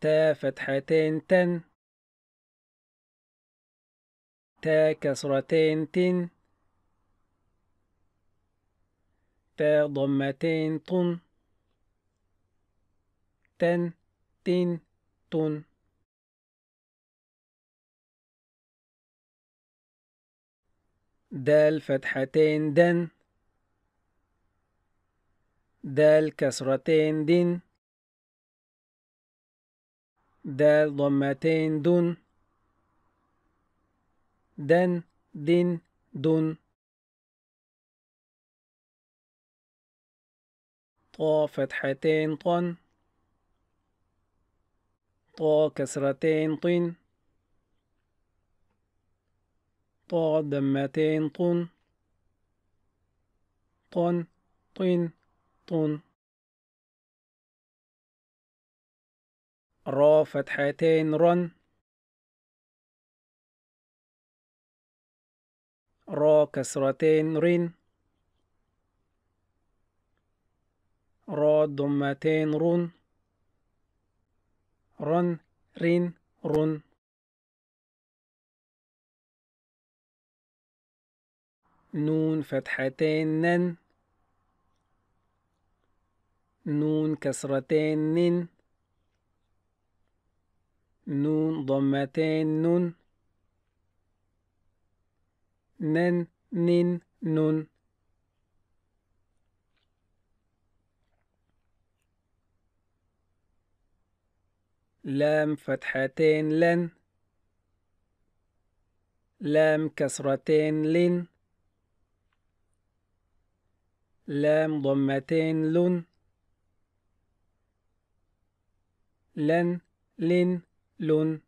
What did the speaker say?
تا فتحتين تن تا كسرتين تن تا ضمتين طن تن تن تن دال فتحتين دن دال كسرتين دن دال ضمتين دون دن دين دون طا فتحتين طن طا كسرتين طن طا دمتين طن طن طن طن, طن. را فتحتين رن را كسرتين رن را ضمتين رن رن رن رن نون فتحتين نن نون كسرتين نن نون ضمتين نون نن نن نون لام فتحتين لن لام كسرتين لن لام ضمتين لن لن لن Lohn